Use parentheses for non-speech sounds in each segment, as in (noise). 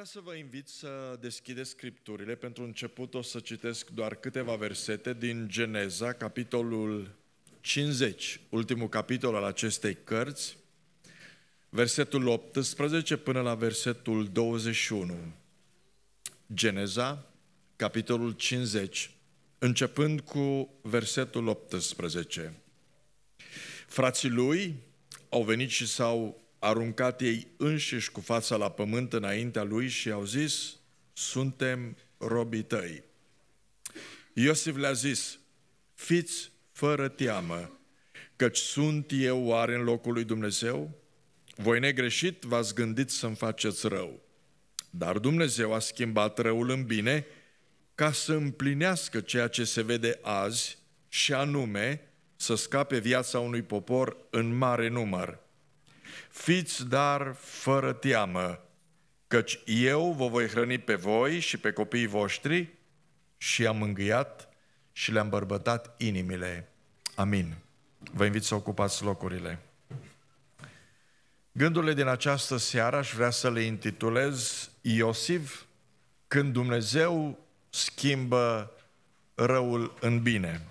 vrea să vă invit să deschideți scripturile. Pentru început o să citesc doar câteva versete din Geneza, capitolul 50, ultimul capitol al acestei cărți, versetul 18 până la versetul 21. Geneza, capitolul 50, începând cu versetul 18. Frații lui au venit și s-au aruncat ei înșiși cu fața la pământ înaintea lui și au zis, suntem robii tăi. Iosif le-a zis, fiți fără teamă, căci sunt eu oare în locul lui Dumnezeu? Voi negreșit v-ați gândit să-mi faceți rău. Dar Dumnezeu a schimbat răul în bine ca să împlinească ceea ce se vede azi și anume să scape viața unui popor în mare număr. Fiți dar fără teamă, căci eu vă voi hrăni pe voi și pe copiii voștri și am îngâiat și le-am bărbătat inimile. Amin. Vă invit să ocupați locurile. Gândurile din această seară aș vrea să le intitulez Iosif, când Dumnezeu schimbă răul în bine.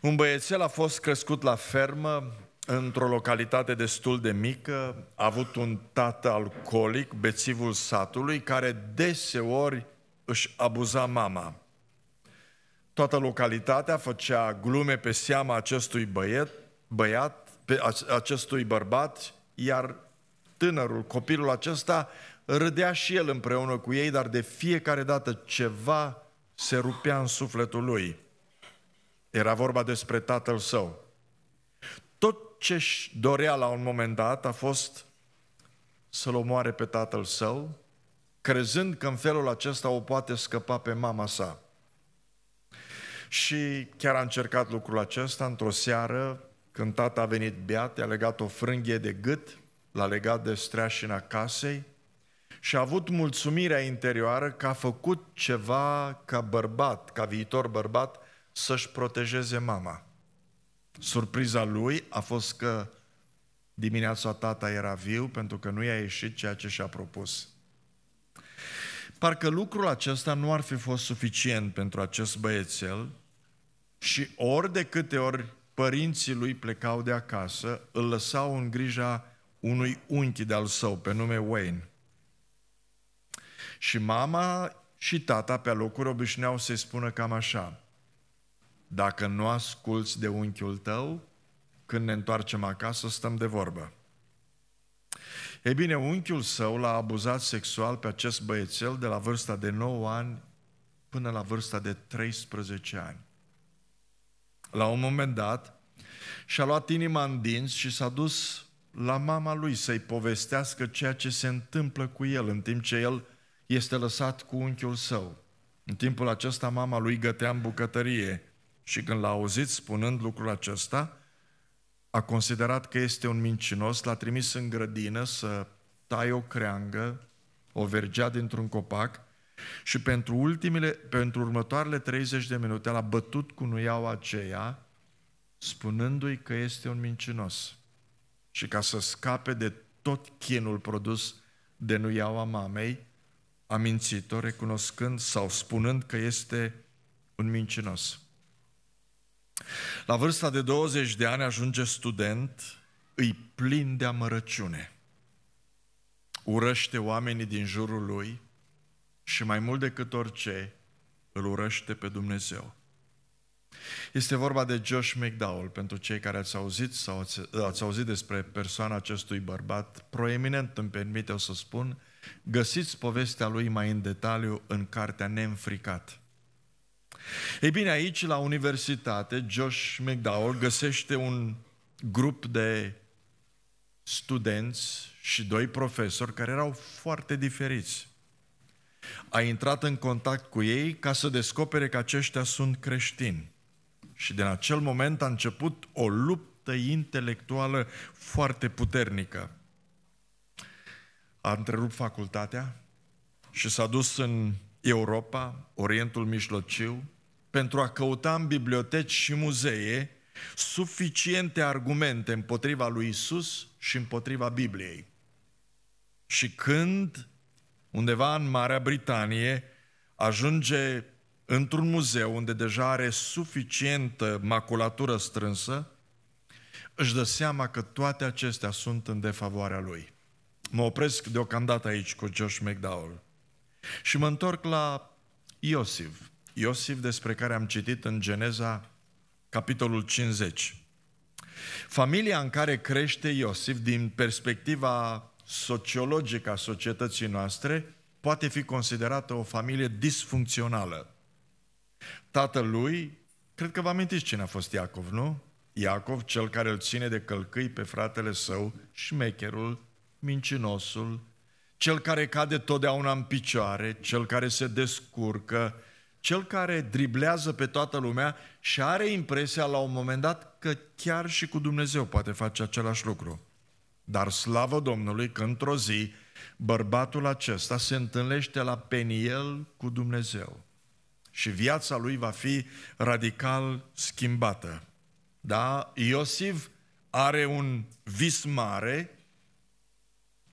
Un băiețel a fost crescut la fermă, într-o localitate destul de mică, a avut un tată alcoolic, bețivul satului, care deseori își abuza mama. Toată localitatea făcea glume pe seama acestui băiet, băiat, pe acestui bărbat, iar tânărul, copilul acesta, râdea și el împreună cu ei, dar de fiecare dată ceva se rupea în sufletul lui. Era vorba despre tatăl său. Tot ce își dorea la un moment dat a fost să-l omoare pe tatăl său, crezând că în felul acesta o poate scăpa pe mama sa. Și chiar a încercat lucrul acesta într-o seară, când tata a venit beat, i-a legat o frânghie de gât, l-a legat de streașina casei și a avut mulțumirea interioară că a făcut ceva ca bărbat, ca viitor bărbat, să-și protejeze mama. Surpriza lui a fost că dimineața tata era viu pentru că nu i-a ieșit ceea ce și-a propus. Parcă lucrul acesta nu ar fi fost suficient pentru acest băiețel și ori de câte ori părinții lui plecau de acasă, îl lăsau în grija unui unchi de-al său, pe nume Wayne. Și mama și tata pe locuri obișnuiau să-i spună cam așa – dacă nu asculți de unchiul tău, când ne întoarcem acasă, stăm de vorbă. Ei bine, unchiul său l-a abuzat sexual pe acest băiețel de la vârsta de 9 ani până la vârsta de 13 ani. La un moment dat, și-a luat inima în dinți și s-a dus la mama lui să-i povestească ceea ce se întâmplă cu el, în timp ce el este lăsat cu unchiul său. În timpul acesta, mama lui gătea în bucătărie și când l-a auzit spunând lucrul acesta, a considerat că este un mincinos, l-a trimis în grădină să tai o creangă, o vergea dintr-un copac și pentru, ultimile, pentru următoarele 30 de minute l-a bătut cu nuiaua aceea, spunându-i că este un mincinos. Și ca să scape de tot chinul produs de nuiaua mamei, a mințit-o recunoscând sau spunând că este un mincinos. La vârsta de 20 de ani ajunge student, îi plin de amărăciune. Urăște oamenii din jurul lui și mai mult decât orice, îl urăște pe Dumnezeu. Este vorba de Josh McDowell, pentru cei care ați auzit sau ați, ați auzit despre persoana acestui bărbat, proeminent îmi permite o să spun, găsiți povestea lui mai în detaliu în cartea Neînfricat. Ei bine, aici la universitate, Josh McDowell găsește un grup de studenți și doi profesori care erau foarte diferiți. A intrat în contact cu ei ca să descopere că aceștia sunt creștini. Și din acel moment a început o luptă intelectuală foarte puternică. A întrerupt facultatea și s-a dus în Europa, Orientul Mijlociu, pentru a căuta în biblioteci și muzee suficiente argumente împotriva lui Isus și împotriva Bibliei. Și când, undeva în Marea Britanie, ajunge într-un muzeu unde deja are suficientă maculatură strânsă, își dă seama că toate acestea sunt în defavoarea lui. Mă opresc deocamdată aici cu Josh McDowell și mă întorc la Iosif. Iosif, despre care am citit în Geneza, capitolul 50. Familia în care crește Iosif, din perspectiva sociologică a societății noastre, poate fi considerată o familie disfuncțională. Tatălui, cred că vă amintiți cine a fost Iacov, nu? Iacov, cel care îl ține de călcâi pe fratele său, șmecherul, mincinosul, cel care cade totdeauna în picioare, cel care se descurcă, cel care driblează pe toată lumea și are impresia la un moment dat că chiar și cu Dumnezeu poate face același lucru. Dar slavă Domnului că într-o zi bărbatul acesta se întâlnește la Peniel cu Dumnezeu și viața lui va fi radical schimbată. Da? Iosif are un vis mare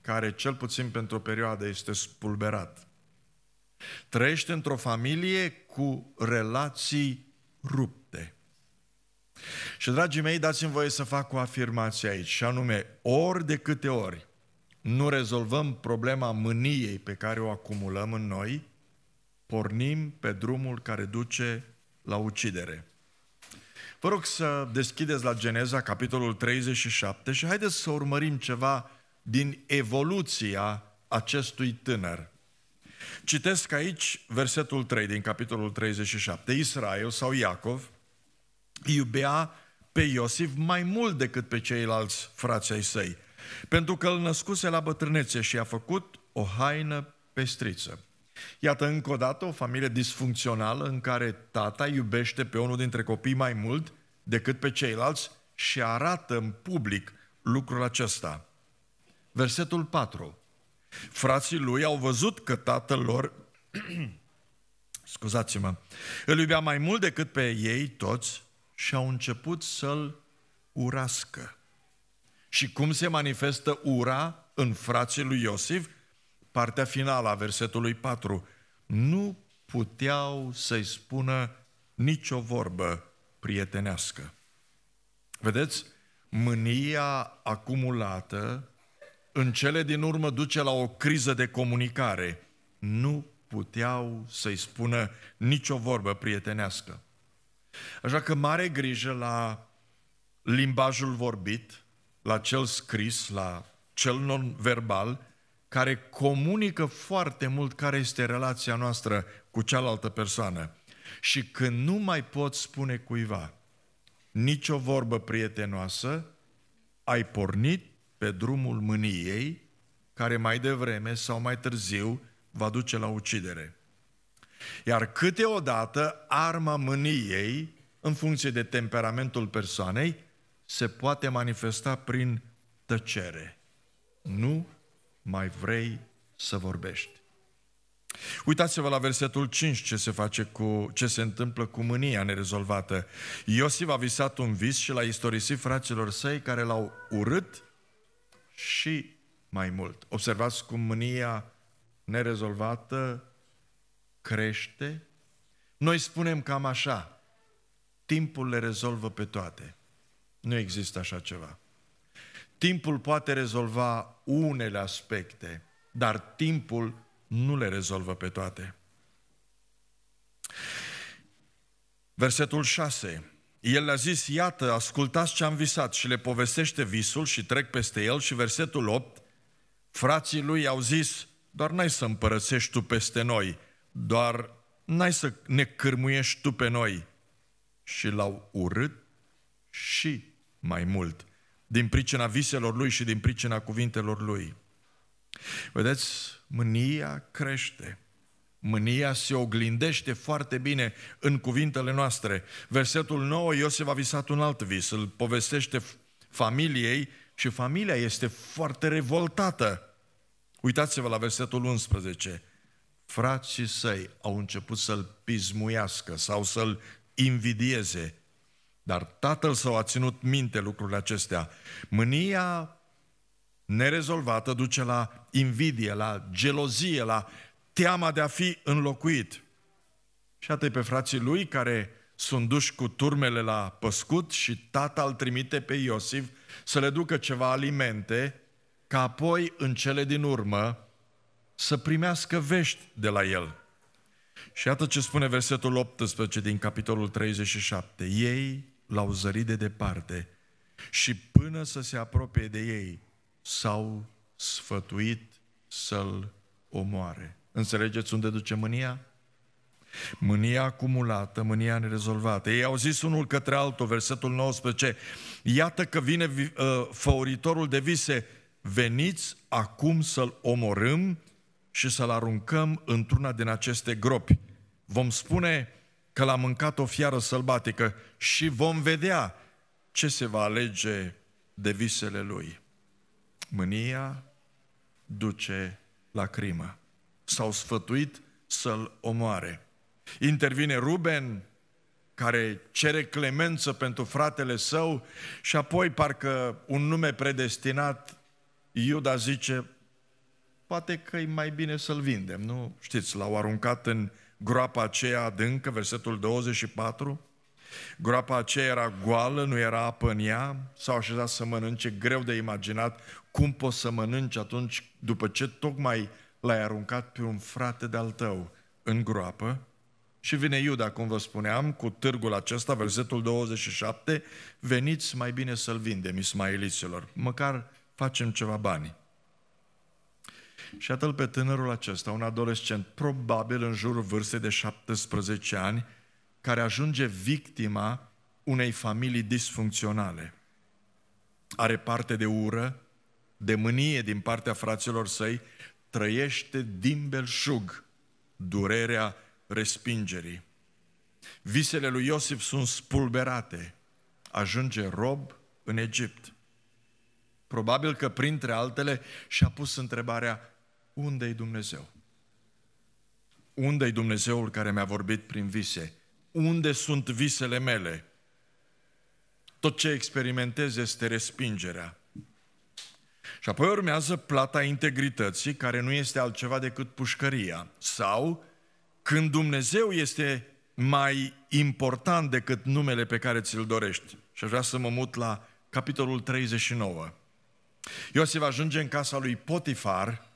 care cel puțin pentru o perioadă este spulberat. Trăiește într-o familie cu relații rupte. Și, dragii mei, dați-mi voie să fac o afirmație aici, și anume, ori de câte ori nu rezolvăm problema mâniei pe care o acumulăm în noi, pornim pe drumul care duce la ucidere. Vă rog să deschideți la Geneza, capitolul 37, și haideți să urmărim ceva din evoluția acestui tânăr. Citesc aici versetul 3 din capitolul 37. Israel sau Iacov iubea pe Iosif mai mult decât pe ceilalți frații ai săi, pentru că îl născuse la bătrânețe și a făcut o haină pestriță. Iată încă o dată o familie disfuncțională în care tata iubește pe unul dintre copii mai mult decât pe ceilalți și arată în public lucrul acesta. Versetul 4. Frații lui au văzut că tatăl lor, (clears throat) scuzați-mă, îl iubea mai mult decât pe ei toți și au început să-l urască. Și cum se manifestă ura în frații lui Iosif? Partea finală a versetului 4. Nu puteau să-i spună nicio vorbă prietenească. Vedeți? Mânia acumulată în cele din urmă duce la o criză de comunicare. Nu puteau să-i spună nicio vorbă prietenească. Așa că mare grijă la limbajul vorbit, la cel scris, la cel non-verbal, care comunică foarte mult care este relația noastră cu cealaltă persoană. Și când nu mai poți spune cuiva nicio vorbă prietenoasă, ai pornit pe drumul mâniei, care mai devreme sau mai târziu va duce la ucidere. Iar câteodată arma mâniei, în funcție de temperamentul persoanei, se poate manifesta prin tăcere. Nu mai vrei să vorbești. Uitați-vă la versetul 5 ce se face cu ce se întâmplă cu mânia nerezolvată. Iosif a visat un vis și l-a istorisit fraților săi care l-au urât și mai mult. Observați cum mânia nerezolvată crește. Noi spunem cam așa, timpul le rezolvă pe toate. Nu există așa ceva. Timpul poate rezolva unele aspecte, dar timpul nu le rezolvă pe toate. Versetul 6 el le-a zis, iată, ascultați ce am visat și le povestește visul și trec peste el și versetul 8, frații lui au zis, doar n-ai să împărățești tu peste noi, doar n-ai să ne cârmuiești tu pe noi. Și l-au urât și mai mult, din pricina viselor lui și din pricina cuvintelor lui. Vedeți, mânia crește. Mânia se oglindește foarte bine în cuvintele noastre. Versetul 9, Iosef a visat un alt vis, îl povestește familiei și familia este foarte revoltată. Uitați-vă la versetul 11. Frații săi au început să-l pismuiască sau să-l invidieze, dar tatăl său a ținut minte lucrurile acestea. Mânia nerezolvată duce la invidie, la gelozie, la teama de a fi înlocuit. Și atât pe frații lui care sunt duși cu turmele la păscut și tata îl trimite pe Iosif să le ducă ceva alimente, ca apoi, în cele din urmă, să primească vești de la el. Și iată ce spune versetul 18 din capitolul 37. Ei l-au zărit de departe și până să se apropie de ei, s-au sfătuit să-l omoare. Înțelegeți unde duce mânia? Mânia acumulată, mânia nerezolvată. Ei au zis unul către altul, versetul 19, iată că vine uh, făuritorul de vise, veniți acum să-l omorâm și să-l aruncăm într-una din aceste gropi. Vom spune că l-a mâncat o fiară sălbatică și vom vedea ce se va alege de visele lui. Mânia duce la crimă s-au sfătuit să-l omoare. Intervine Ruben, care cere clemență pentru fratele său și apoi parcă un nume predestinat, Iuda zice, poate că e mai bine să-l vindem, nu? Știți, l-au aruncat în groapa aceea adâncă, versetul 24, groapa aceea era goală, nu era apă în ea, s-au așezat să mănânce, greu de imaginat cum poți să mănânci atunci după ce tocmai l-ai aruncat pe un frate de-al tău în groapă? Și vine Iuda, cum vă spuneam, cu târgul acesta, versetul 27, veniți mai bine să-l vindem ismailiților, măcar facem ceva bani. Și atâl pe tânărul acesta, un adolescent, probabil în jurul vârstei de 17 ani, care ajunge victima unei familii disfuncționale. Are parte de ură, de mânie din partea fraților săi, trăiește din belșug durerea respingerii. Visele lui Iosif sunt spulberate, ajunge rob în Egipt. Probabil că printre altele și-a pus întrebarea, unde-i Dumnezeu? Unde-i Dumnezeul care mi-a vorbit prin vise? Unde sunt visele mele? Tot ce experimentez este respingerea. Și apoi urmează plata integrității, care nu este altceva decât pușcăria. Sau, când Dumnezeu este mai important decât numele pe care ți-l dorești. Și aș vrea să mă mut la capitolul 39. Iosif ajunge în casa lui Potifar,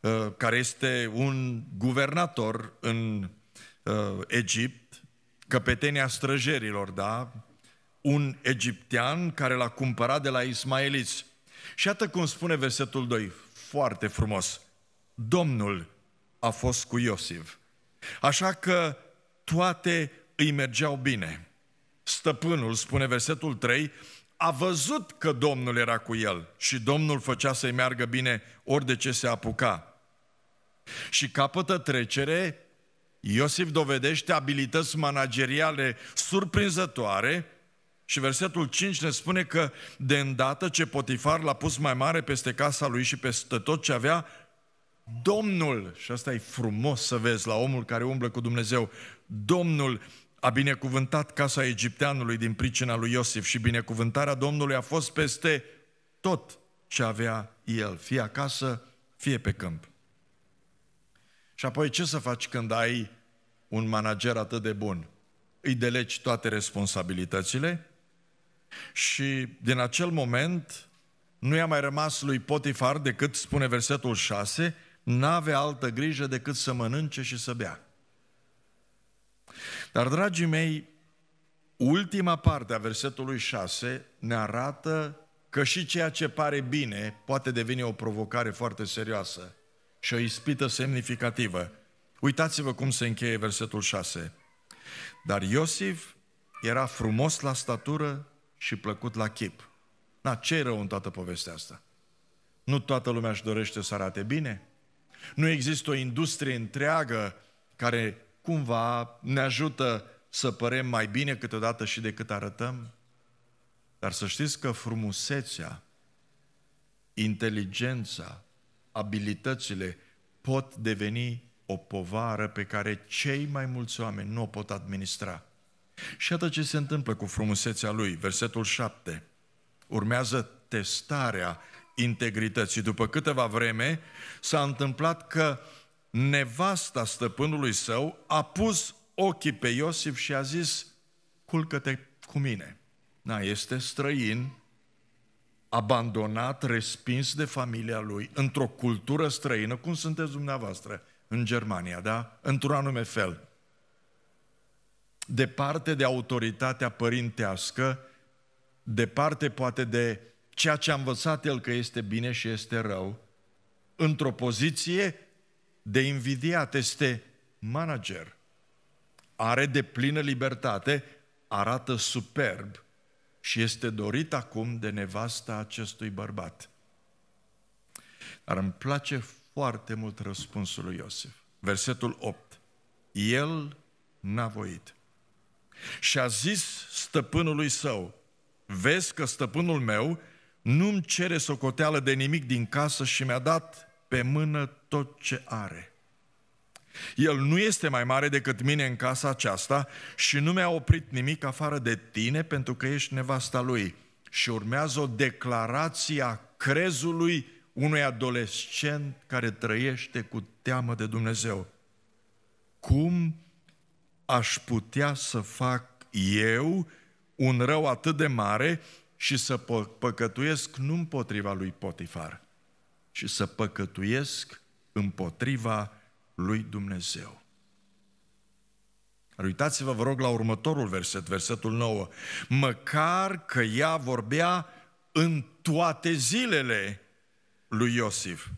uh, care este un guvernator în uh, Egipt, căpetenia străjerilor, da? Un egiptean care l-a cumpărat de la ismaeliți. Și iată cum spune versetul 2, foarte frumos. Domnul a fost cu Iosif. Așa că toate îi mergeau bine. Stăpânul, spune versetul 3, a văzut că Domnul era cu el și Domnul făcea să-i meargă bine ori de ce se apuca. Și capătă trecere, Iosif dovedește abilități manageriale surprinzătoare și versetul 5 ne spune că de îndată ce Potifar l-a pus mai mare peste casa lui și peste tot ce avea, Domnul, și asta e frumos să vezi la omul care umblă cu Dumnezeu, Domnul a binecuvântat casa egipteanului din pricina lui Iosif și binecuvântarea Domnului a fost peste tot ce avea el, fie acasă, fie pe câmp. Și apoi ce să faci când ai un manager atât de bun? Îi delegi toate responsabilitățile și din acel moment nu i-a mai rămas lui Potifar decât, spune versetul 6, n-avea altă grijă decât să mănânce și să bea. Dar, dragii mei, ultima parte a versetului 6 ne arată că și ceea ce pare bine poate deveni o provocare foarte serioasă și o ispită semnificativă. Uitați-vă cum se încheie versetul 6. Dar Iosif era frumos la statură, și plăcut la chip. Na, ce e rău în toată povestea asta? Nu toată lumea își dorește să arate bine? Nu există o industrie întreagă care cumva ne ajută să părem mai bine câteodată și decât arătăm? Dar să știți că frumusețea, inteligența, abilitățile pot deveni o povară pe care cei mai mulți oameni nu o pot administra. Și iată ce se întâmplă cu frumusețea lui. Versetul 7. Urmează testarea integrității. După câteva vreme s-a întâmplat că nevasta stăpânului său a pus ochii pe Iosif și a zis, culcă-te cu mine. Na, este străin, abandonat, respins de familia lui, într-o cultură străină, cum sunteți dumneavoastră în Germania, da? Într-un anume fel departe de autoritatea părintească, departe poate de ceea ce a învățat el că este bine și este rău, într-o poziție de invidiat, este manager. Are de plină libertate, arată superb și este dorit acum de nevasta acestui bărbat. Dar îmi place foarte mult răspunsul lui Iosif. Versetul 8. El n-a voit. Și a zis stăpânului său, vezi că stăpânul meu nu-mi cere socoteală de nimic din casă și mi-a dat pe mână tot ce are. El nu este mai mare decât mine în casa aceasta și nu mi-a oprit nimic afară de tine pentru că ești nevasta lui. Și urmează o declarație a crezului unui adolescent care trăiește cu teamă de Dumnezeu. Cum aș putea să fac eu un rău atât de mare și să păcătuiesc nu împotriva lui Potifar, ci să păcătuiesc împotriva lui Dumnezeu. Uitați-vă, vă rog, la următorul verset, versetul 9. Măcar că ea vorbea în toate zilele lui Iosif.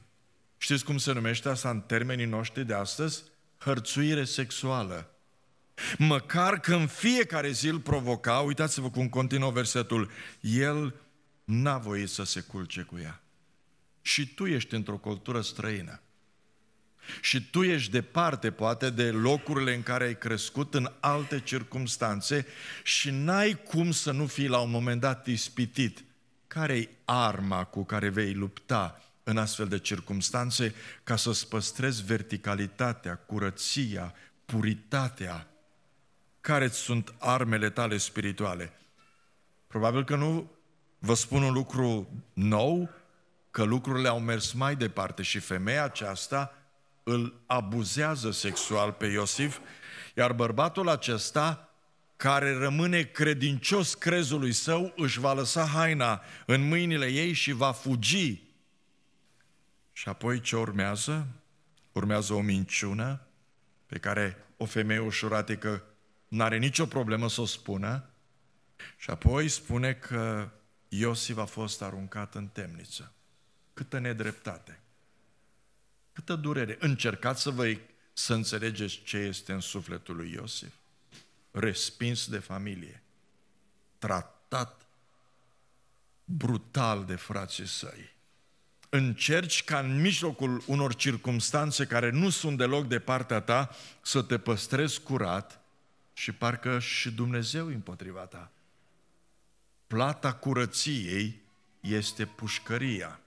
Știți cum se numește asta în termenii noștri de astăzi? Hărțuire sexuală. Măcar că în fiecare zi îl provoca, uitați-vă cum continuă versetul, el n-a voit să se culce cu ea. Și tu ești într-o cultură străină. Și tu ești departe, poate, de locurile în care ai crescut în alte circumstanțe și n-ai cum să nu fii la un moment dat ispitit. Care-i arma cu care vei lupta în astfel de circunstanțe ca să-ți păstrezi verticalitatea, curăția, puritatea care sunt armele tale spirituale. Probabil că nu vă spun un lucru nou, că lucrurile au mers mai departe și femeia aceasta îl abuzează sexual pe Iosif, iar bărbatul acesta care rămâne credincios crezului său, își va lăsa haina în mâinile ei și va fugi. Și apoi ce urmează? Urmează o minciună pe care o femeie ușuratică că n-are nicio problemă să o spună, și apoi spune că Iosif a fost aruncat în temniță. Câtă nedreptate! Câtă durere! Încercați să vă să înțelegeți ce este în sufletul lui Iosif. Respins de familie, tratat brutal de frații săi. Încerci ca în mijlocul unor circumstanțe care nu sunt deloc de partea ta să te păstrezi curat – și parcă și Dumnezeu împotriva ta. Plata curăției este pușcăria.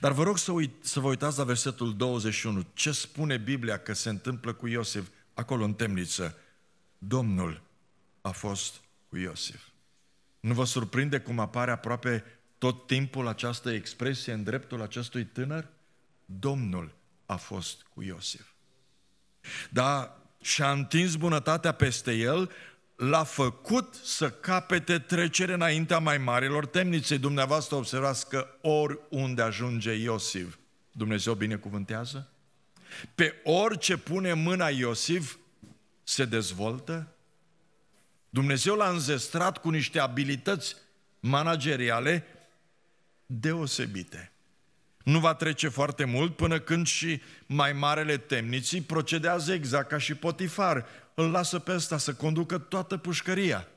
Dar vă rog să, uit, să vă uitați la versetul 21. Ce spune Biblia că se întâmplă cu Iosif acolo în temniță? Domnul a fost cu Iosif. Nu vă surprinde cum apare aproape tot timpul această expresie în dreptul acestui tânăr? Domnul a fost cu Iosif. Da, și a întins bunătatea peste el, l-a făcut să capete trecere înaintea mai marilor temniței. Dumneavoastră observați că oriunde ajunge Iosif, Dumnezeu binecuvântează? Pe orice pune mâna Iosif, se dezvoltă? Dumnezeu l-a înzestrat cu niște abilități manageriale deosebite. Nu va trece foarte mult până când și mai marele temniții procedează exact ca și Potifar. Îl lasă pe ăsta să conducă toată pușcăria.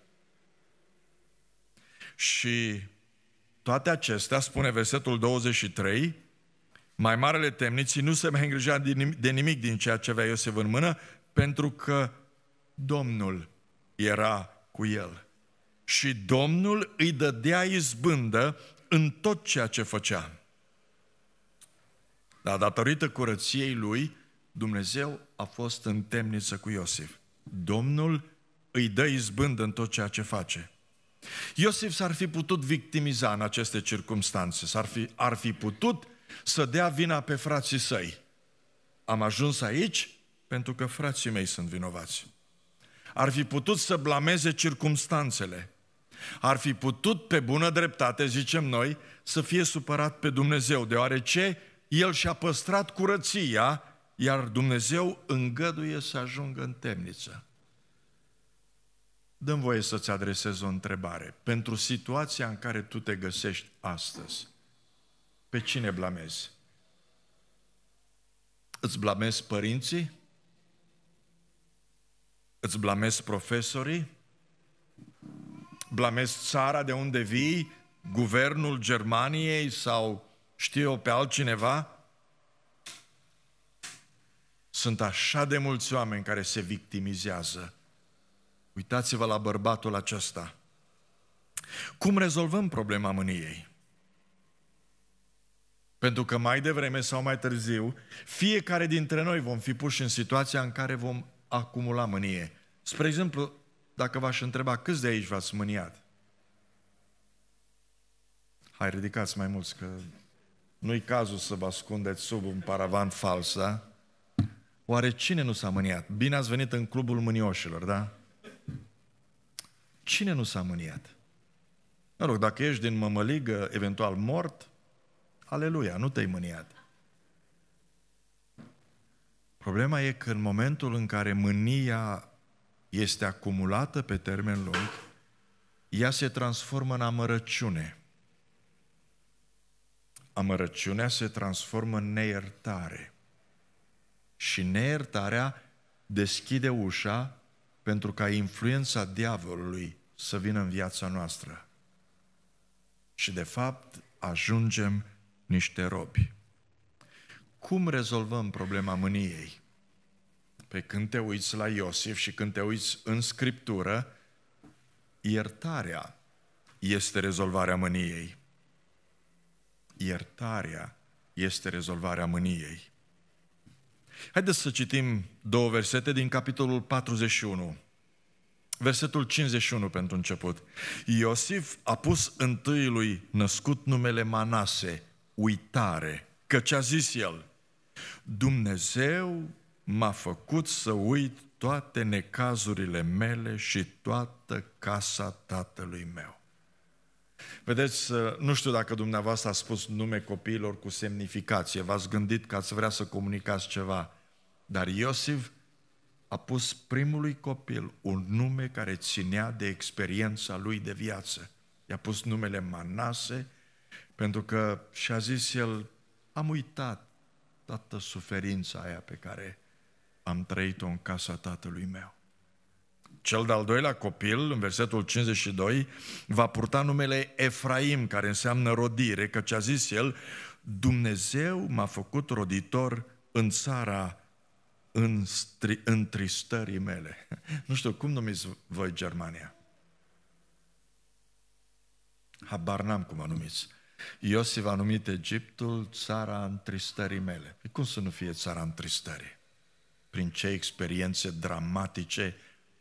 Și toate acestea, spune versetul 23, mai marele temniții nu se mai îngrijea de nimic din ceea ce avea Iosef în mână, pentru că Domnul era cu el. Și Domnul îi dădea izbândă în tot ceea ce făcea. Dar datorită curăției lui, Dumnezeu a fost în temniță cu Iosif. Domnul îi dă izbândă în tot ceea ce face. Iosif s-ar fi putut victimiza în aceste circunstanțe, s-ar fi, ar fi putut să dea vina pe frații săi. Am ajuns aici pentru că frații mei sunt vinovați. Ar fi putut să blameze circumstanțele. Ar fi putut, pe bună dreptate, zicem noi, să fie supărat pe Dumnezeu, deoarece el și-a păstrat curăția, iar Dumnezeu îngăduie să ajungă în temniță. Dăm voie să-ți adresez o întrebare. Pentru situația în care tu te găsești astăzi, pe cine blamezi? Îți blamezi părinții? Îți blamezi profesorii? Blamezi țara de unde vii? Guvernul Germaniei sau știu eu pe altcineva? Sunt așa de mulți oameni care se victimizează. Uitați-vă la bărbatul acesta. Cum rezolvăm problema mâniei? Pentru că mai devreme sau mai târziu, fiecare dintre noi vom fi puși în situația în care vom acumula mânie. Spre exemplu, dacă v-aș întreba câți de aici v-ați mâniat? Hai, ridicați mai mulți, că nu-i cazul să vă ascundeți sub un paravan fals, da? Oare cine nu s-a mâniat? Bine ați venit în clubul mânioșilor, da? Cine nu s-a mâniat? Mă rog, dacă ești din mămăligă, eventual mort, aleluia, nu te-ai mâniat. Problema e că în momentul în care mânia este acumulată pe termen lung, ea se transformă în amărăciune amărăciunea se transformă în neiertare. Și neiertarea deschide ușa pentru ca influența diavolului să vină în viața noastră. Și de fapt ajungem niște robi. Cum rezolvăm problema mâniei? Pe când te uiți la Iosif și când te uiți în Scriptură, iertarea este rezolvarea mâniei iertarea este rezolvarea mâniei. Haideți să citim două versete din capitolul 41. Versetul 51 pentru început. Iosif a pus întâi lui născut numele Manase, uitare, că ce a zis el? Dumnezeu m-a făcut să uit toate necazurile mele și toată casa tatălui meu. Vedeți, uh, nu știu dacă dumneavoastră a spus nume copiilor cu semnificație, v-ați gândit că ați vrea să comunicați ceva, dar Iosif a pus primului copil un nume care ținea de experiența lui de viață. I-a pus numele Manase, pentru că și-a zis el, am uitat toată suferința aia pe care am trăit-o în casa tatălui meu cel de-al doilea copil, în versetul 52, va purta numele Efraim, care înseamnă rodire, căci a zis el, Dumnezeu m-a făcut roditor în țara în stri- întristării mele. (laughs) Nu știu, cum numiți voi Germania? Habar n-am cum o numiți. Iosif a numit Egiptul țara întristării mele. Păi cum să nu fie țara întristării? Prin ce experiențe dramatice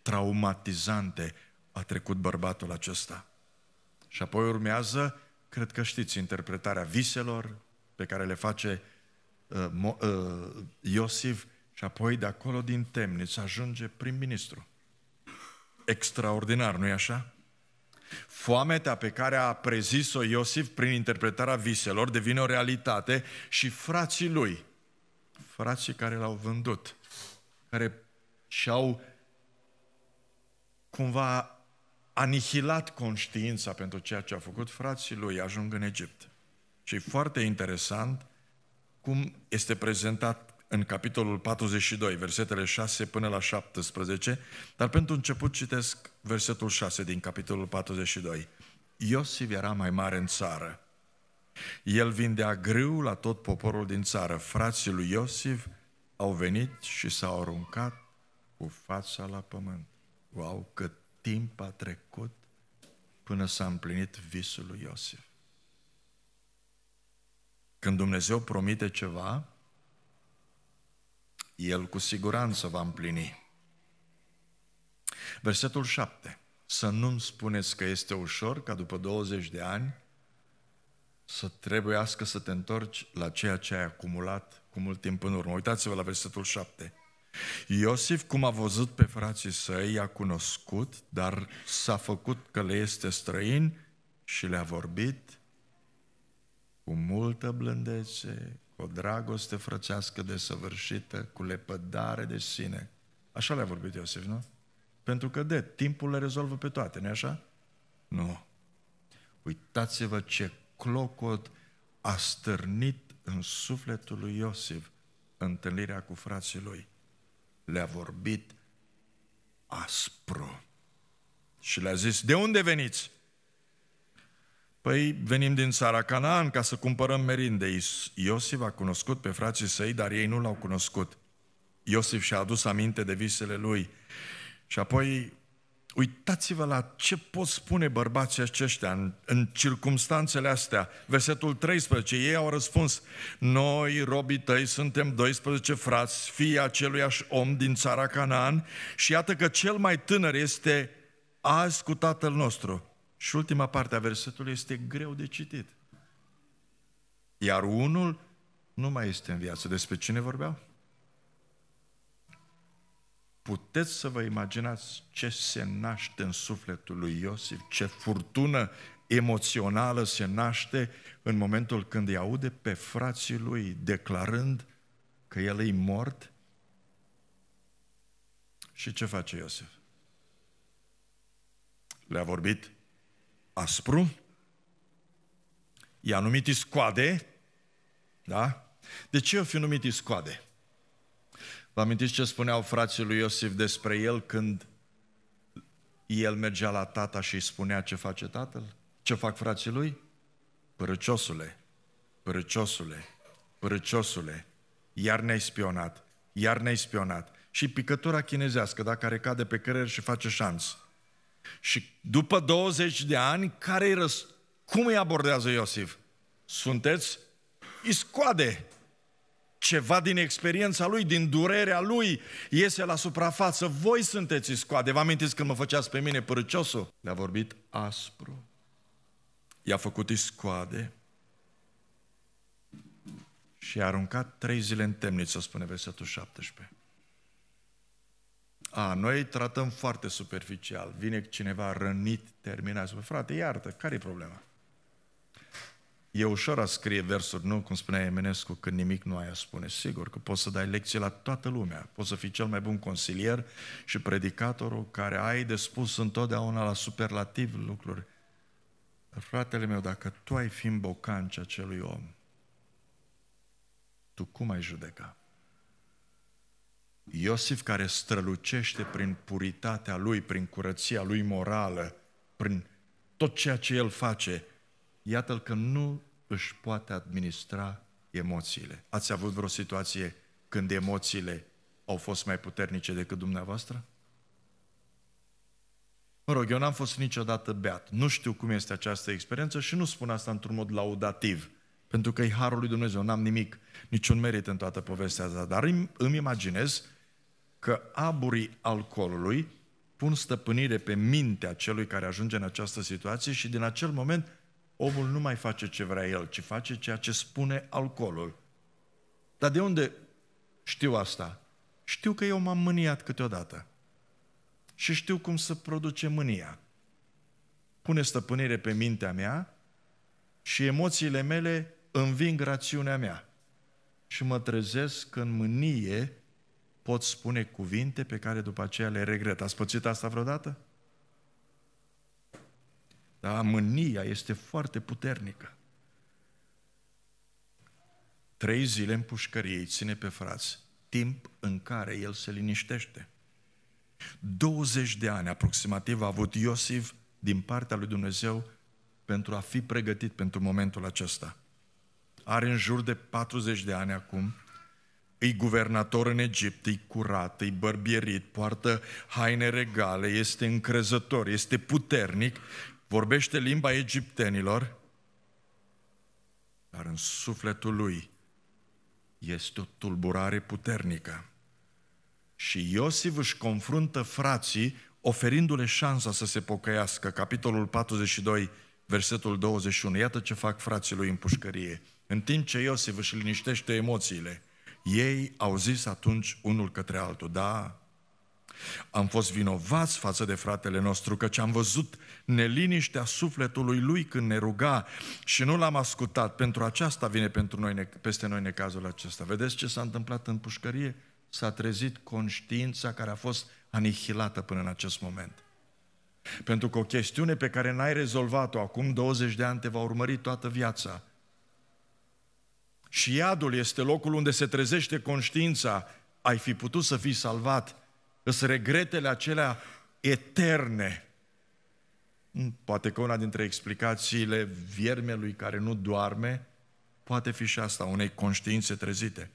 traumatizante a trecut bărbatul acesta. Și apoi urmează, cred că știți, interpretarea viselor pe care le face uh, Mo, uh, Iosif și apoi de acolo din temniță ajunge prim-ministru. Extraordinar, nu-i așa? Foamea pe care a prezis-o Iosif prin interpretarea viselor devine o realitate și frații lui, frații care l-au vândut, care și-au cumva anihilat conștiința pentru ceea ce a făcut, frații lui ajung în Egipt. Și e foarte interesant cum este prezentat în capitolul 42, versetele 6 până la 17, dar pentru început citesc versetul 6 din capitolul 42. Iosif era mai mare în țară. El vindea grâu la tot poporul din țară. Frații lui Iosif au venit și s-au aruncat cu fața la pământ. Wow, cât timp a trecut până s-a împlinit visul lui Iosif. Când Dumnezeu promite ceva, El cu siguranță va împlini. Versetul 7. Să nu-mi spuneți că este ușor ca după 20 de ani să trebuiască să te întorci la ceea ce ai acumulat cu mult timp în urmă. Uitați-vă la versetul 7. Iosif, cum a văzut pe frații săi, i-a cunoscut, dar s-a făcut că le este străin și le-a vorbit cu multă blândețe, cu o dragoste frățească desăvârșită, cu lepădare de sine. Așa le-a vorbit Iosif, nu? Pentru că de timpul le rezolvă pe toate, nu așa? Nu. Uitați-vă ce clocot a stârnit în sufletul lui Iosif întâlnirea cu frații lui le-a vorbit aspru și le-a zis, de unde veniți? Păi venim din țara Canaan ca să cumpărăm merinde. Iosif a cunoscut pe frații săi, dar ei nu l-au cunoscut. Iosif și-a adus aminte de visele lui. Și apoi Uitați-vă la ce pot spune bărbații aceștia în, în circumstanțele astea. Versetul 13, ei au răspuns, noi, robii tăi, suntem 12 frați, fii aceluiași om din țara Canaan și iată că cel mai tânăr este azi cu tatăl nostru. Și ultima parte a versetului este greu de citit. Iar unul nu mai este în viață. Despre cine vorbeau? Puteți să vă imaginați ce se naște în sufletul lui Iosif, ce furtună emoțională se naște în momentul când îi aude pe frații lui declarând că el e mort? Și ce face Iosif? Le-a vorbit aspru, i-a numit iscoade, da? De ce o fi numit iscoade? Vă amintiți ce spuneau frații lui Iosif despre el când el mergea la tata și îi spunea ce face tatăl? Ce fac frații lui? Părăciosule, părăciosule, părăciosule, iar ne-ai spionat, iar ne-ai spionat. Și picătura chinezească, da, care cade pe creier și face șans. Și după 20 de ani, care răs... cum îi abordează Iosif? Sunteți scoade ceva din experiența lui, din durerea lui, iese la suprafață. Voi sunteți scoade. Vă amintiți când mă făceați pe mine părăciosul? Le-a vorbit aspru. I-a făcut iscoade și a aruncat trei zile în temniță, spune versetul 17. A, noi tratăm foarte superficial. Vine cineva rănit, terminați, frate, iartă, care e problema? E ușor a scrie versuri, nu? Cum spunea Eminescu, când nimic nu ai a spune. Sigur că poți să dai lecții la toată lumea. Poți să fii cel mai bun consilier și predicatorul care ai de spus întotdeauna la superlativ lucruri. fratele meu, dacă tu ai fi în bocanci acelui om, tu cum ai judeca? Iosif care strălucește prin puritatea lui, prin curăția lui morală, prin tot ceea ce el face, iată-l că nu își poate administra emoțiile. Ați avut vreo situație când emoțiile au fost mai puternice decât dumneavoastră? Mă rog, eu n-am fost niciodată beat. Nu știu cum este această experiență și nu spun asta într-un mod laudativ, pentru că e harul lui Dumnezeu, n-am nimic, niciun merit în toată povestea asta, dar îmi imaginez că aburii alcoolului pun stăpânire pe mintea celui care ajunge în această situație și din acel moment omul nu mai face ce vrea el, ci face ceea ce spune alcoolul. Dar de unde știu asta? Știu că eu m-am mâniat câteodată. Și știu cum să produce mânia. Pune stăpânire pe mintea mea și emoțiile mele înving rațiunea mea. Și mă trezesc că în mânie pot spune cuvinte pe care după aceea le regret. Ați pățit asta vreodată? Da? Mânia este foarte puternică. Trei zile în pușcărie îi ține pe frați, timp în care el se liniștește. 20 de ani aproximativ a avut Iosif din partea lui Dumnezeu pentru a fi pregătit pentru momentul acesta. Are în jur de 40 de ani acum, îi guvernator în Egipt, îi curat, îi bărbierit, poartă haine regale, este încrezător, este puternic vorbește limba egiptenilor, dar în sufletul lui este o tulburare puternică. Și Iosif își confruntă frații oferindu-le șansa să se pocăiască. Capitolul 42, versetul 21. Iată ce fac frații lui în pușcărie. În timp ce Iosif își liniștește emoțiile, ei au zis atunci unul către altul, da, am fost vinovați față de fratele nostru, căci am văzut neliniștea sufletului lui când ne ruga și nu l-am ascultat. Pentru aceasta vine pentru noi, peste noi necazul acesta. Vedeți ce s-a întâmplat în pușcărie? S-a trezit conștiința care a fost anihilată până în acest moment. Pentru că o chestiune pe care n-ai rezolvat-o acum 20 de ani te va urmări toată viața. Și iadul este locul unde se trezește conștiința. Ai fi putut să fii salvat, sunt regretele acelea eterne. Hmm, poate că una dintre explicațiile viermelui care nu doarme poate fi și asta, unei conștiințe trezite.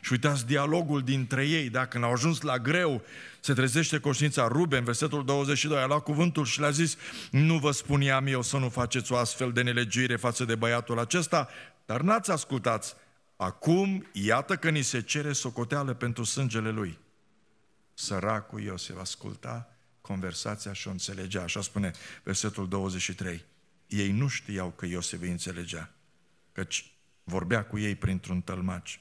Și uitați dialogul dintre ei, dacă când au ajuns la greu, se trezește conștiința Ruben, versetul 22, a luat cuvântul și le-a zis, nu vă spuneam eu să nu faceți o astfel de nelegire față de băiatul acesta, dar n-ați ascultat. Acum, iată că ni se cere socoteală pentru sângele lui săracul Iosif asculta conversația și o înțelegea. Așa spune versetul 23. Ei nu știau că Iosif îi înțelegea, căci vorbea cu ei printr-un tălmaci.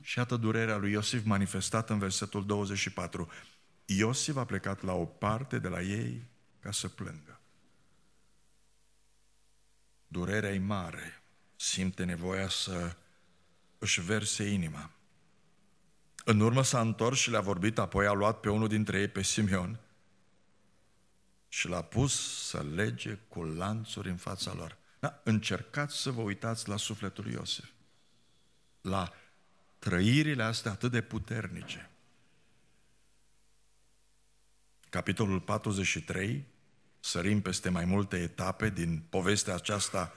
Și iată durerea lui Iosif manifestată în versetul 24. Iosif a plecat la o parte de la ei ca să plângă. Durerea e mare, simte nevoia să își verse inima. În urmă s-a întors și le-a vorbit, apoi a luat pe unul dintre ei, pe Simeon, și l-a pus să lege cu lanțuri în fața lor. Da, încercați să vă uitați la sufletul lui Iosif, la trăirile astea atât de puternice. Capitolul 43, sărim peste mai multe etape din povestea aceasta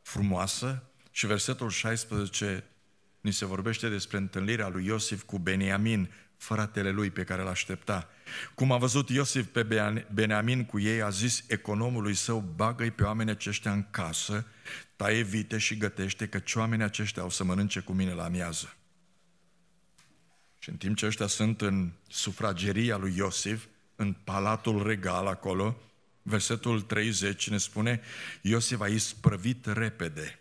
frumoasă și versetul 16 ni se vorbește despre întâlnirea lui Iosif cu Beniamin, fratele lui pe care l-aștepta. Cum a văzut Iosif pe Beniamin cu ei, a zis economului său, bagă-i pe oamenii aceștia în casă, taie vite și gătește, ce oamenii aceștia au să mănânce cu mine la miază. Și în timp ce ăștia sunt în sufrageria lui Iosif, în palatul regal acolo, versetul 30 ne spune, Iosif a isprăvit repede,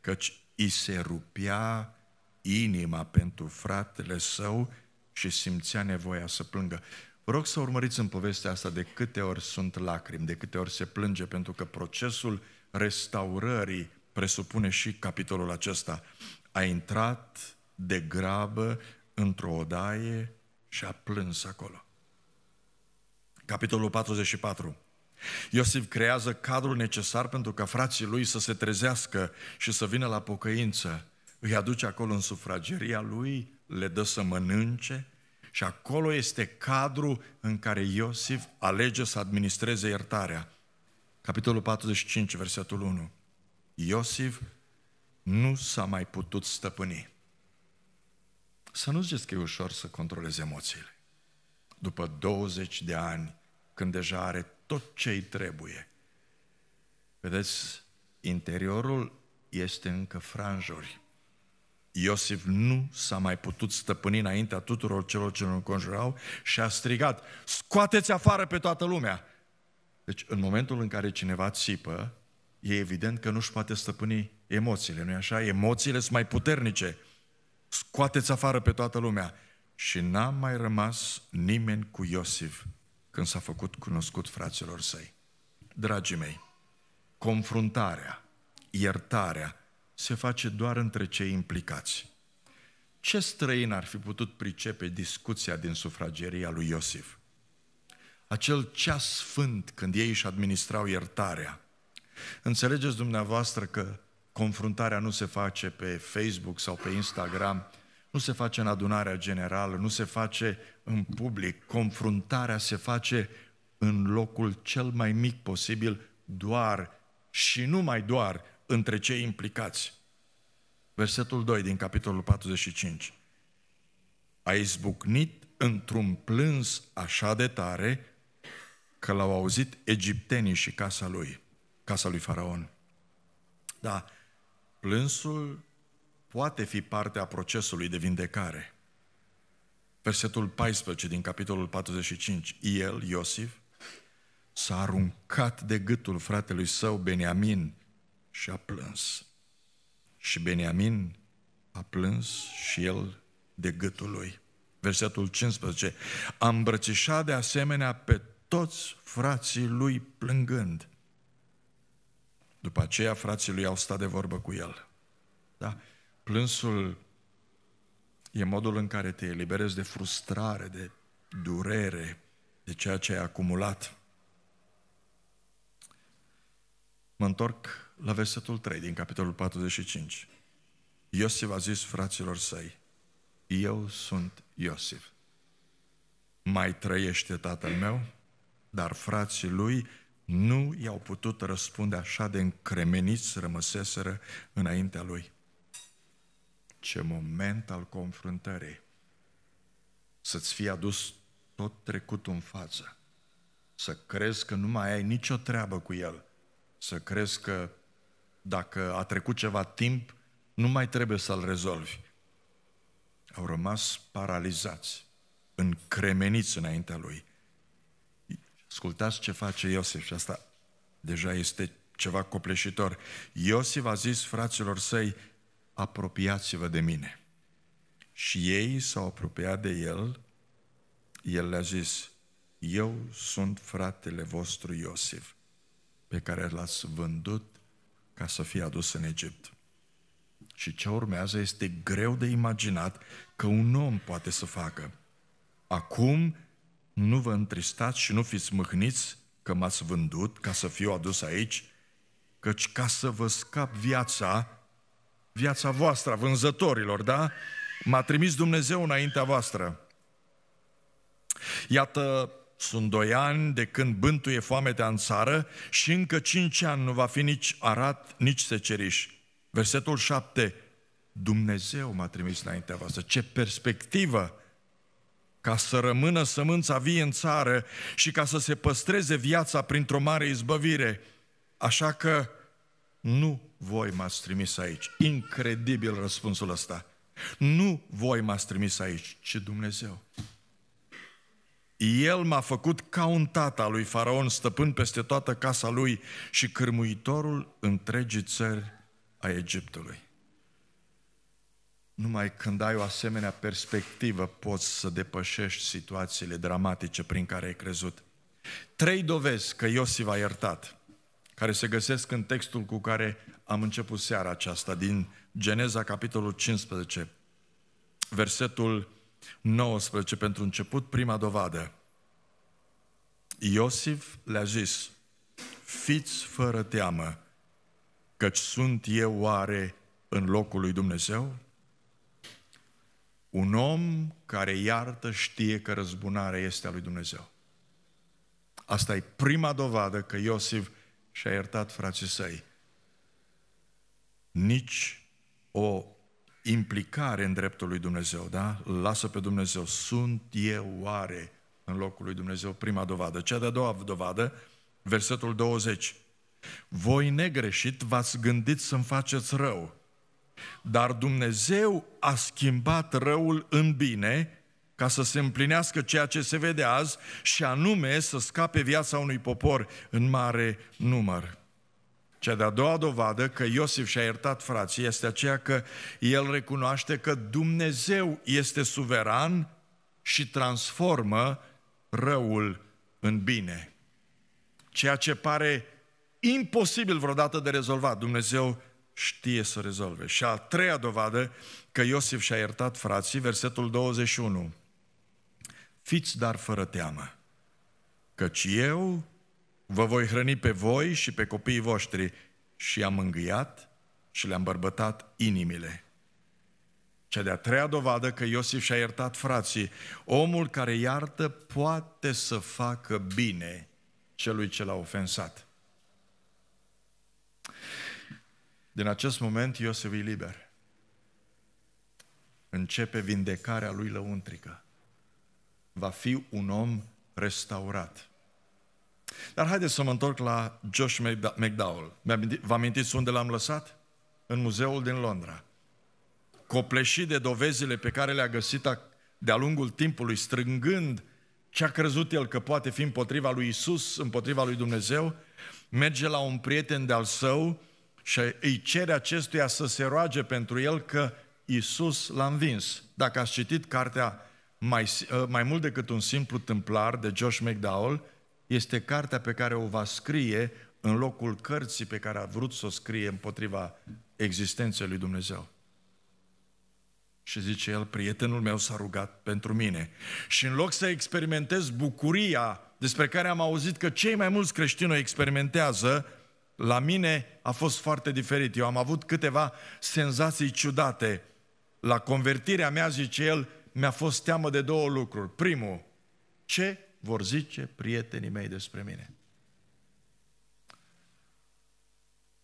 căci i se rupea inima pentru fratele său și simțea nevoia să plângă. Vă rog să urmăriți în povestea asta de câte ori sunt lacrimi, de câte ori se plânge, pentru că procesul restaurării presupune și capitolul acesta. A intrat de grabă într-o odaie și a plâns acolo. Capitolul 44. Iosif creează cadrul necesar pentru ca frații lui să se trezească și să vină la pocăință îi aduce acolo în sufrageria lui, le dă să mănânce și acolo este cadrul în care Iosif alege să administreze iertarea. Capitolul 45, versetul 1. Iosif nu s-a mai putut stăpâni. Să nu ziceți că e ușor să controlezi emoțiile. După 20 de ani, când deja are tot ce îi trebuie. Vedeți, interiorul este încă franjuri. Iosif nu s-a mai putut stăpâni înaintea tuturor celor ce îl înconjurau și a strigat, scoateți afară pe toată lumea! Deci în momentul în care cineva țipă, e evident că nu-și poate stăpâni emoțiile, nu-i așa? Emoțiile sunt mai puternice. Scoateți afară pe toată lumea. Și n-a mai rămas nimeni cu Iosif când s-a făcut cunoscut fraților săi. Dragii mei, confruntarea, iertarea, se face doar între cei implicați. Ce străin ar fi putut pricepe discuția din sufrageria lui Iosif? Acel ceas sfânt când ei își administrau iertarea. Înțelegeți dumneavoastră că confruntarea nu se face pe Facebook sau pe Instagram, nu se face în adunarea generală, nu se face în public. Confruntarea se face în locul cel mai mic posibil, doar și numai doar între cei implicați. Versetul 2 din capitolul 45. A izbucnit într-un plâns așa de tare că l-au auzit egiptenii și casa lui, casa lui Faraon. Da, plânsul poate fi parte a procesului de vindecare. Versetul 14 din capitolul 45. El, Iosif, s-a aruncat de gâtul fratelui său, Beniamin, și a plâns. Și Beniamin a plâns și el de gâtul lui. Versetul 15. A îmbrățișat de asemenea pe toți frații lui plângând. După aceea, frații lui au stat de vorbă cu el. Da? Plânsul e modul în care te eliberezi de frustrare, de durere, de ceea ce ai acumulat. Mă întorc la versetul 3 din capitolul 45. Iosif a zis fraților săi, eu sunt Iosif. Mai trăiește tatăl meu, dar frații lui nu i-au putut răspunde așa de încremeniți rămăseseră înaintea lui. Ce moment al confruntării! Să-ți fie adus tot trecutul în față, să crezi că nu mai ai nicio treabă cu el, să crezi că dacă a trecut ceva timp, nu mai trebuie să-l rezolvi. Au rămas paralizați, încremeniți înaintea lui. Ascultați ce face Iosif și asta deja este ceva copleșitor. Iosif a zis fraților săi, apropiați-vă de mine. Și ei s-au apropiat de el, el le-a zis, eu sunt fratele vostru Iosif, pe care l-ați vândut ca să fie adus în Egipt. Și ce urmează este greu de imaginat că un om poate să facă. Acum nu vă întristați și nu fiți mâhniți că m-ați vândut ca să fiu adus aici, căci ca să vă scap viața, viața voastră, vânzătorilor, da? M-a trimis Dumnezeu înaintea voastră. Iată sunt doi ani de când bântuie foametea în țară și încă cinci ani nu va fi nici arat, nici seceriș. Versetul 7. Dumnezeu m-a trimis înaintea voastră. Ce perspectivă! Ca să rămână sămânța vie în țară și ca să se păstreze viața printr-o mare izbăvire. Așa că nu voi m-ați trimis aici. Incredibil răspunsul ăsta. Nu voi m-ați trimis aici, ci Dumnezeu. El m-a făcut ca un tata lui Faraon, stăpân peste toată casa lui și cârmuitorul întregii țări a Egiptului. Numai când ai o asemenea perspectivă poți să depășești situațiile dramatice prin care ai crezut. Trei dovezi că Iosif a iertat, care se găsesc în textul cu care am început seara aceasta, din Geneza, capitolul 15, versetul 19 pentru început, prima dovadă. Iosif le-a zis, fiți fără teamă, căci sunt eu oare în locul lui Dumnezeu? Un om care iartă știe că răzbunarea este a lui Dumnezeu. Asta e prima dovadă că Iosif și-a iertat frații săi. Nici o implicare în dreptul lui Dumnezeu, da? Lasă pe Dumnezeu. Sunt eu oare în locul lui Dumnezeu? Prima dovadă. Cea de-a doua dovadă, versetul 20. Voi negreșit v-ați gândit să-mi faceți rău, dar Dumnezeu a schimbat răul în bine ca să se împlinească ceea ce se vede azi și anume să scape viața unui popor în mare număr. Cea de-a doua dovadă că Iosif și-a iertat frații este aceea că el recunoaște că Dumnezeu este suveran și transformă răul în bine. Ceea ce pare imposibil vreodată de rezolvat, Dumnezeu știe să rezolve. Și a treia dovadă că Iosif și-a iertat frații, versetul 21. Fiți dar fără teamă, căci eu Vă voi hrăni pe voi și pe copiii voștri. Și i-a și le am bărbătat inimile. Cea de-a treia dovadă că Iosif și-a iertat frații. Omul care iartă poate să facă bine celui ce l-a ofensat. Din acest moment Iosif e liber. Începe vindecarea lui lăuntrică. Va fi un om restaurat. Dar haideți să mă întorc la Josh McDowell. Vă amintiți unde l-am lăsat? În muzeul din Londra. Copleșit de dovezile pe care le-a găsit de-a lungul timpului, strângând ce a crezut el că poate fi împotriva lui Isus, împotriva lui Dumnezeu, merge la un prieten de-al său și îi cere acestuia să se roage pentru el că Isus l-a învins. Dacă ați citit cartea mai, mai mult decât un simplu tâmplar de Josh McDowell, este cartea pe care o va scrie în locul cărții pe care a vrut să o scrie împotriva existenței lui Dumnezeu. Și zice el, prietenul meu s-a rugat pentru mine. Și în loc să experimentez bucuria despre care am auzit că cei mai mulți creștini o experimentează, la mine a fost foarte diferit. Eu am avut câteva senzații ciudate. La convertirea mea, zice el, mi-a fost teamă de două lucruri. Primul, ce vor zice prietenii mei despre mine.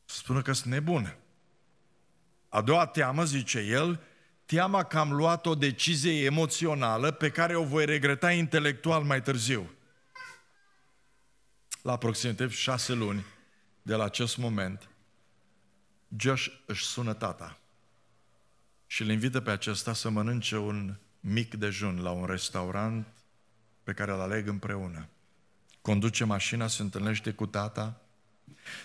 Spună că sunt nebun. A doua teamă, zice el, teama că am luat o decizie emoțională pe care o voi regreta intelectual mai târziu. La aproximativ șase luni de la acest moment, Josh își sună tata și îl invită pe acesta să mănânce un mic dejun la un restaurant pe care îl aleg împreună. Conduce mașina, se întâlnește cu tata,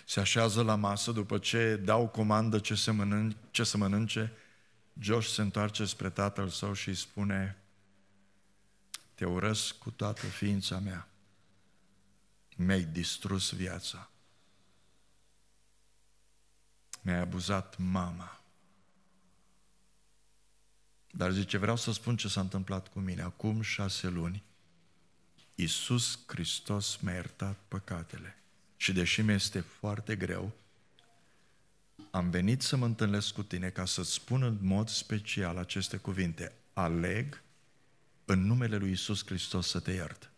se așează la masă după ce dau comandă ce, să mănânc, ce să mănânce. Josh se întoarce spre tatăl său și îi spune, te urăsc cu toată ființa mea. Mi-ai distrus viața. Mi-ai abuzat mama. Dar zice, vreau să spun ce s-a întâmplat cu mine. Acum șase luni Iisus Hristos mi-a iertat păcatele. Și deși mi este foarte greu, am venit să mă întâlnesc cu tine ca să-ți spun în mod special aceste cuvinte. Aleg în numele lui Iisus Hristos să te iert.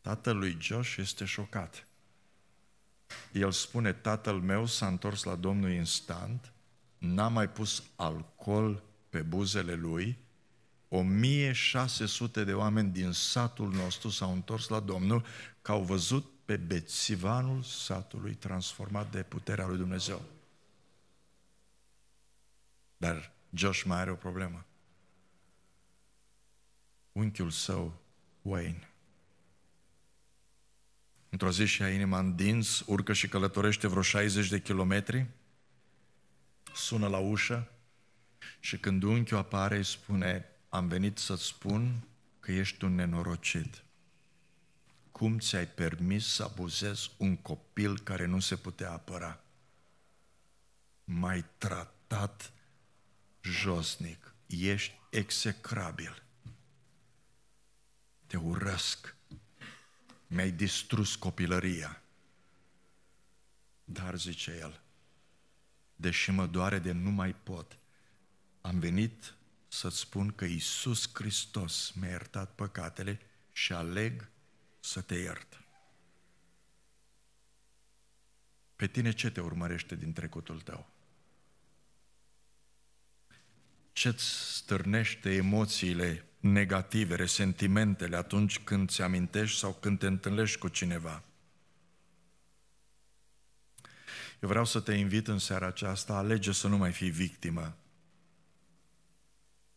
Tatăl lui Josh este șocat. El spune, tatăl meu s-a întors la Domnul instant, n-a mai pus alcool pe buzele lui, 1600 de oameni din satul nostru s-au întors la Domnul că au văzut pe bețivanul satului transformat de puterea lui Dumnezeu. Dar Josh mai are o problemă. Unchiul său, Wayne, Într-o zi și a inima în dinți, urcă și călătorește vreo 60 de kilometri, sună la ușă și când unchiul apare îi spune, am venit să-ți spun că ești un nenorocit. Cum ți-ai permis să abuzezi un copil care nu se putea apăra? M-ai tratat josnic, ești execrabil. Te urăsc. Mi-ai distrus copilăria. Dar, zice el, deși mă doare de nu mai pot, am venit să-ți spun că Iisus Hristos mi-a iertat păcatele și aleg să te iert. Pe tine ce te urmărește din trecutul tău? Ce-ți stârnește emoțiile negative, resentimentele atunci când ți amintești sau când te întâlnești cu cineva? Eu vreau să te invit în seara aceasta, alege să nu mai fii victimă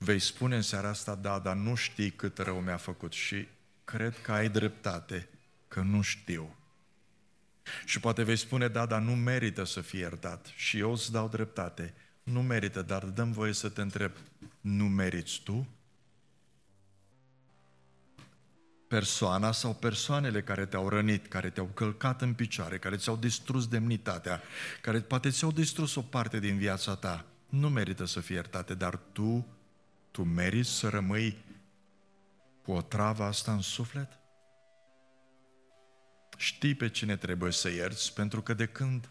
vei spune în seara asta, da, dar nu știi cât rău mi-a făcut și cred că ai dreptate, că nu știu. Și poate vei spune, da, dar nu merită să fie iertat și eu îți dau dreptate. Nu merită, dar dăm voie să te întreb, nu meriți tu? Persoana sau persoanele care te-au rănit, care te-au călcat în picioare, care ți-au distrus demnitatea, care poate ți-au distrus o parte din viața ta, nu merită să fie iertate, dar tu tu meriți să rămâi cu o travă asta în suflet? Știi pe cine trebuie să ierți, pentru că de când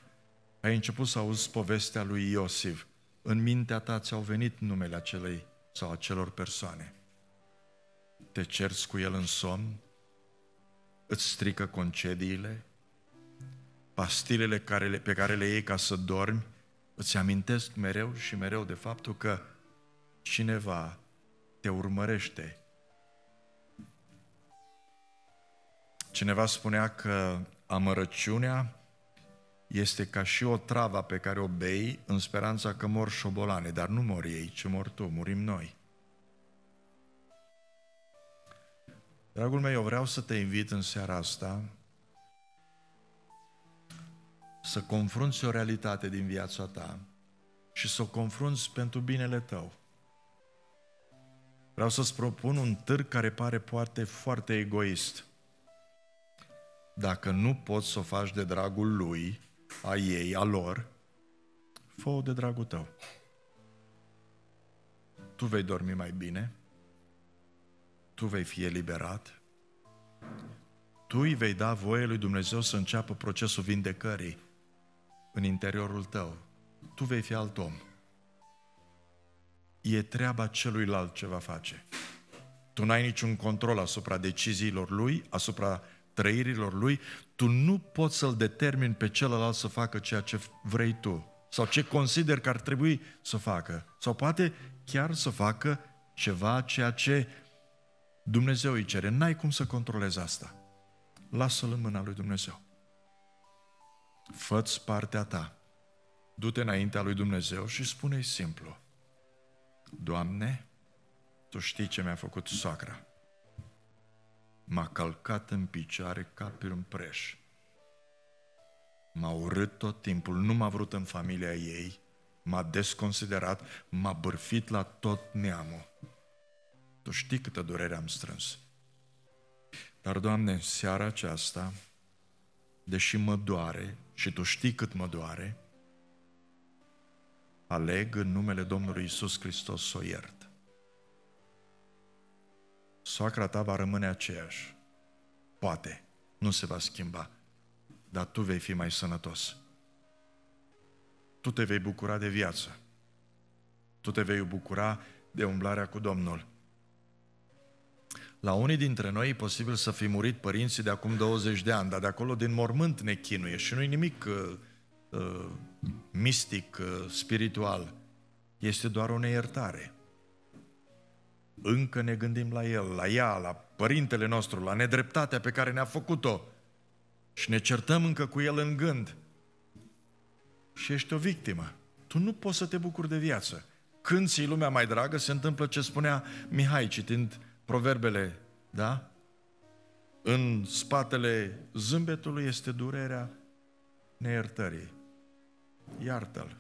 ai început să auzi povestea lui Iosif, în mintea ta ți-au venit numele acelei sau acelor persoane. Te cerți cu el în somn, îți strică concediile, pastilele care, pe care le iei ca să dormi, îți amintesc mereu și mereu de faptul că cineva te urmărește. Cineva spunea că amărăciunea este ca și o travă pe care o bei în speranța că mor șobolane, dar nu mor ei, ci mor tu, murim noi. Dragul meu, eu vreau să te invit în seara asta să confrunți o realitate din viața ta și să o confrunți pentru binele tău. Vreau să-ți propun un târg care pare poate foarte egoist. Dacă nu poți să o faci de dragul lui, a ei, a lor, fă de dragul tău. Tu vei dormi mai bine, tu vei fi eliberat, tu îi vei da voie lui Dumnezeu să înceapă procesul vindecării în interiorul tău. Tu vei fi alt om e treaba celuilalt ce va face. Tu n-ai niciun control asupra deciziilor lui, asupra trăirilor lui, tu nu poți să-l determini pe celălalt să facă ceea ce vrei tu sau ce consider că ar trebui să facă. Sau poate chiar să facă ceva ceea ce Dumnezeu îi cere. N-ai cum să controlezi asta. Lasă-l în mâna lui Dumnezeu. Făți partea ta. Du-te înaintea lui Dumnezeu și spune-i simplu. Doamne, Tu știi ce mi-a făcut soacra. M-a calcat în picioare ca pe un preș. M-a urât tot timpul, nu m-a vrut în familia ei, m-a desconsiderat, m-a bârfit la tot neamul. Tu știi câtă durere am strâns. Dar, Doamne, în seara aceasta, deși mă doare și Tu știi cât mă doare, aleg în numele Domnului Isus Hristos să o iert. Soacra ta va rămâne aceeași. Poate, nu se va schimba, dar tu vei fi mai sănătos. Tu te vei bucura de viață. Tu te vei bucura de umblarea cu Domnul. La unii dintre noi e posibil să fi murit părinții de acum 20 de ani, dar de acolo din mormânt ne chinuie și nu-i nimic uh, Uh, mistic, uh, spiritual, este doar o neiertare. Încă ne gândim la el, la ea, la părintele nostru, la nedreptatea pe care ne-a făcut-o și ne certăm încă cu el în gând. Și ești o victimă. Tu nu poți să te bucuri de viață. Când ți lumea mai dragă, se întâmplă ce spunea Mihai citind proverbele, da? În spatele zâmbetului este durerea neiertării iartă-l.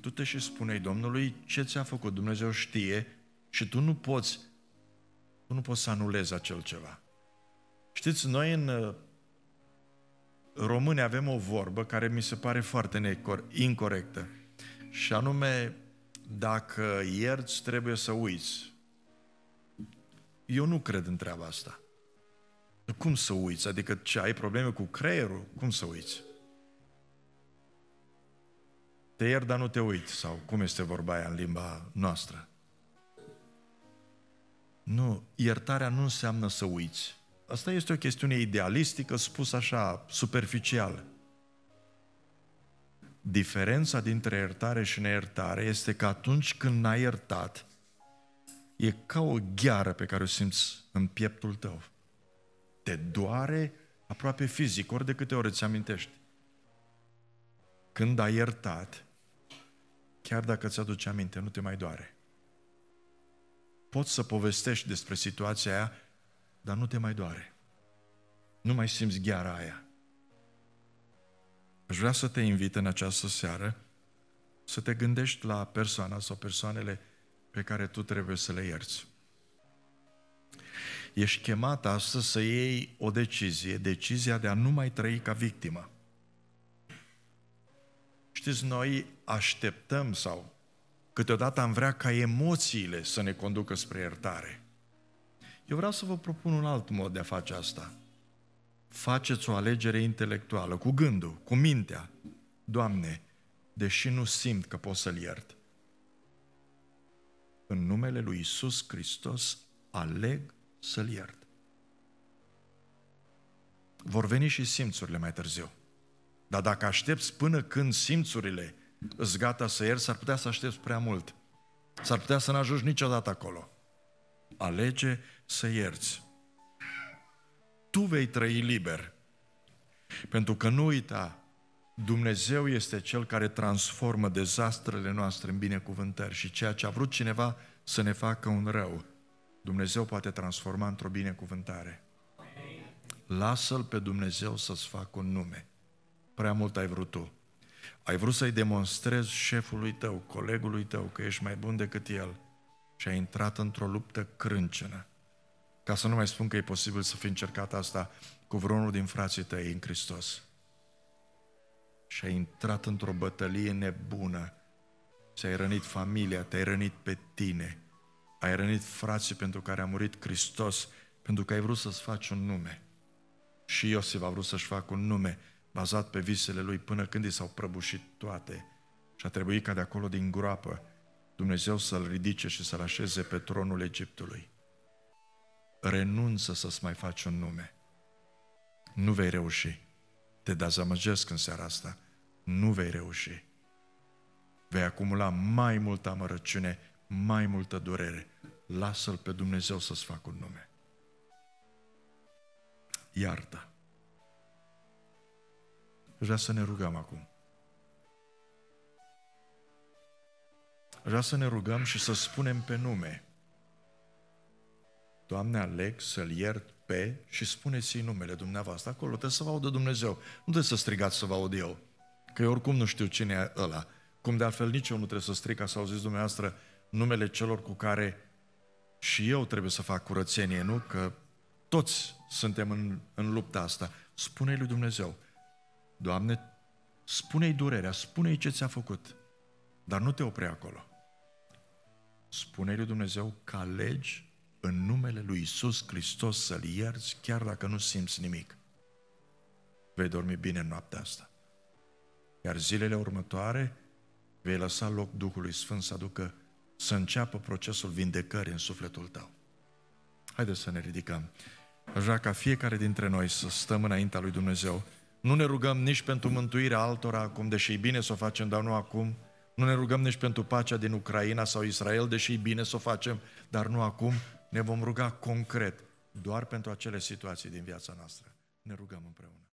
Tu te și spunei Domnului ce ți-a făcut, Dumnezeu știe și tu nu poți, tu nu poți să anulezi acel ceva. Știți, noi în uh, români avem o vorbă care mi se pare foarte incorrectă și anume, dacă ierți, trebuie să uiți. Eu nu cred în treaba asta. Cum să uiți? Adică ce, ai probleme cu creierul? Cum să uiți? Te iert, dar nu te uit, sau cum este vorba aia în limba noastră. Nu, iertarea nu înseamnă să uiți. Asta este o chestiune idealistică, spus așa, superficial. Diferența dintre iertare și neiertare este că atunci când n-ai iertat, e ca o gheară pe care o simți în pieptul tău. Te doare aproape fizic, ori de câte ori îți amintești. Când ai iertat, chiar dacă ți-aduce aminte, nu te mai doare. Poți să povestești despre situația aia, dar nu te mai doare. Nu mai simți gheara aia. Aș vrea să te invit în această seară să te gândești la persoana sau persoanele pe care tu trebuie să le ierți. Ești chemat astăzi să iei o decizie, decizia de a nu mai trăi ca victimă. Știți, noi așteptăm sau câteodată am vrea ca emoțiile să ne conducă spre iertare. Eu vreau să vă propun un alt mod de a face asta. Faceți o alegere intelectuală, cu gândul, cu mintea. Doamne, deși nu simt că pot să-L iert, în numele lui Isus Hristos aleg să-L iert. Vor veni și simțurile mai târziu. Dar dacă aștepți până când simțurile îți gata să ieri, s-ar putea să aștepți prea mult. S-ar putea să n-ajungi niciodată acolo. Alege să ierți. Tu vei trăi liber. Pentru că nu uita, Dumnezeu este Cel care transformă dezastrele noastre în binecuvântări și ceea ce a vrut cineva să ne facă un rău, Dumnezeu poate transforma într-o binecuvântare. Lasă-L pe Dumnezeu să-ți facă un nume. Prea mult ai vrut tu. Ai vrut să-i demonstrezi șefului tău, colegului tău, că ești mai bun decât el și ai intrat într-o luptă crâncenă. Ca să nu mai spun că e posibil să fi încercat asta cu vreunul din frații tăi în Hristos. Și ai intrat într-o bătălie nebună. Ți-ai rănit familia, te-ai rănit pe tine. Ai rănit frații pentru care a murit Hristos, pentru că ai vrut să-ți faci un nume. Și Iosif a vrut să-și facă un nume bazat pe visele lui până când i s-au prăbușit toate și a trebuit ca de acolo din groapă Dumnezeu să-l ridice și să-l așeze pe tronul Egiptului. Renunță să-ți mai faci un nume. Nu vei reuși. Te dezamăgesc în seara asta. Nu vei reuși. Vei acumula mai multă amărăciune, mai multă durere. Lasă-L pe Dumnezeu să-ți facă un nume. Iartă. Aș vrea să ne rugăm acum. Aș vrea să ne rugăm și să spunem pe nume. Doamne, aleg să-l iert pe și spuneți-i numele dumneavoastră. Acolo trebuie să vă audă Dumnezeu. Nu trebuie să strigați să vă aud eu. Că eu oricum nu știu cine e ăla. Cum de altfel nici eu nu trebuie să strig ca să auziți dumneavoastră numele celor cu care și eu trebuie să fac curățenie, nu? Că toți suntem în, în lupta asta. Spune lui Dumnezeu, Doamne, spune-i durerea, spune-i ce ți-a făcut, dar nu te opri acolo. Spune-i lui Dumnezeu că alegi în numele lui Isus Hristos să-L ierți chiar dacă nu simți nimic. Vei dormi bine în noaptea asta. Iar zilele următoare vei lăsa loc Duhului Sfânt să aducă, să înceapă procesul vindecării în sufletul tău. Haideți să ne ridicăm. Aș vrea ca fiecare dintre noi să stăm înaintea lui Dumnezeu nu ne rugăm nici pentru mântuirea altora acum, deși e bine să o facem, dar nu acum. Nu ne rugăm nici pentru pacea din Ucraina sau Israel, deși e bine să o facem, dar nu acum. Ne vom ruga concret, doar pentru acele situații din viața noastră. Ne rugăm împreună.